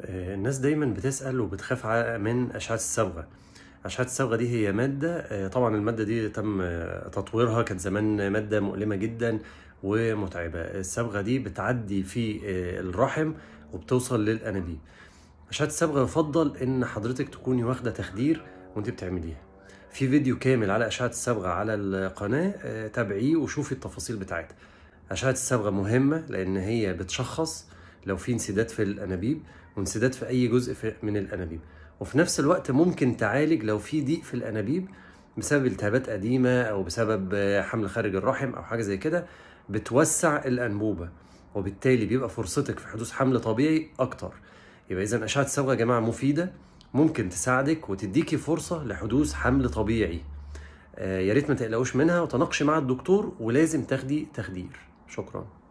آه، الناس دايما بتسأل وبتخاف من أشعة الصبغة أشعة الصبغة دي هي مادة آه، طبعا المادة دي تم آه، تطويرها كان زمان مادة مؤلمة جدا ومتعبة الصبغة دي بتعدي في الرحم وبتوصل للأنابيب أشعة الصبغة يفضل إن حضرتك تكوني واخدة تخدير وأنت بتعمليها في فيديو كامل على أشعة الصبغة على القناة تابعيه وشوفي التفاصيل بتاعتها أشعة الصبغة مهمة لأن هي بتشخص لو في انسداد في الانابيب وانسداد في اي جزء في من الانابيب وفي نفس الوقت ممكن تعالج لو في ضيق في الانابيب بسبب التهابات قديمه او بسبب حمل خارج الرحم او حاجه زي كده بتوسع الانبوبه وبالتالي بيبقى فرصتك في حدوث حمل طبيعي اكتر يبقى اذا اشعه الصبغه يا جماعه مفيده ممكن تساعدك وتديكي فرصه لحدوث حمل طبيعي آه، يا ريت ما تقلقوش منها وتناقشي مع الدكتور ولازم تاخدي تخدير شكرا